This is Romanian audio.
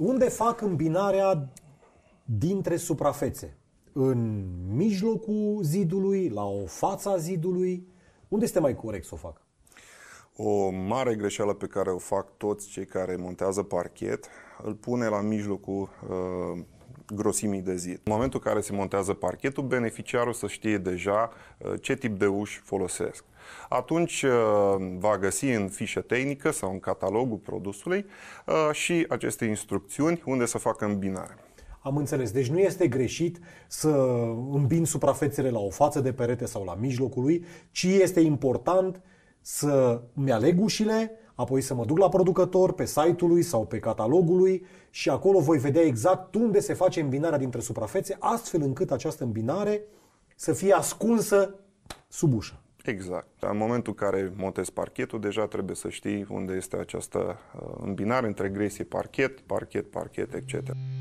unde fac îmbinarea dintre suprafețe? În mijlocul zidului, la o fața zidului? Unde este mai corect să o fac? O mare greșeală pe care o fac toți cei care montează parchet, îl pune la mijlocul uh, grosimii de zid. În momentul în care se montează parchetul, beneficiarul să știe deja uh, ce tip de uși folosesc. Atunci uh, va găsi în fișă tehnică sau în catalogul produsului uh, și aceste instrucțiuni unde să facă îmbinare. Am înțeles. Deci nu este greșit să îmbin suprafețele la o față de perete sau la mijlocul lui, ci este important să mi aleg ușile, apoi să mă duc la producător, pe site-ul lui sau pe catalogul lui și acolo voi vedea exact unde se face îmbinarea dintre suprafețe, astfel încât această îmbinare să fie ascunsă sub ușă. Exact. În momentul în care montezi parchetul, deja trebuie să știi unde este această uh, îmbinare între gresie, parchet, parchet, parchet, etc.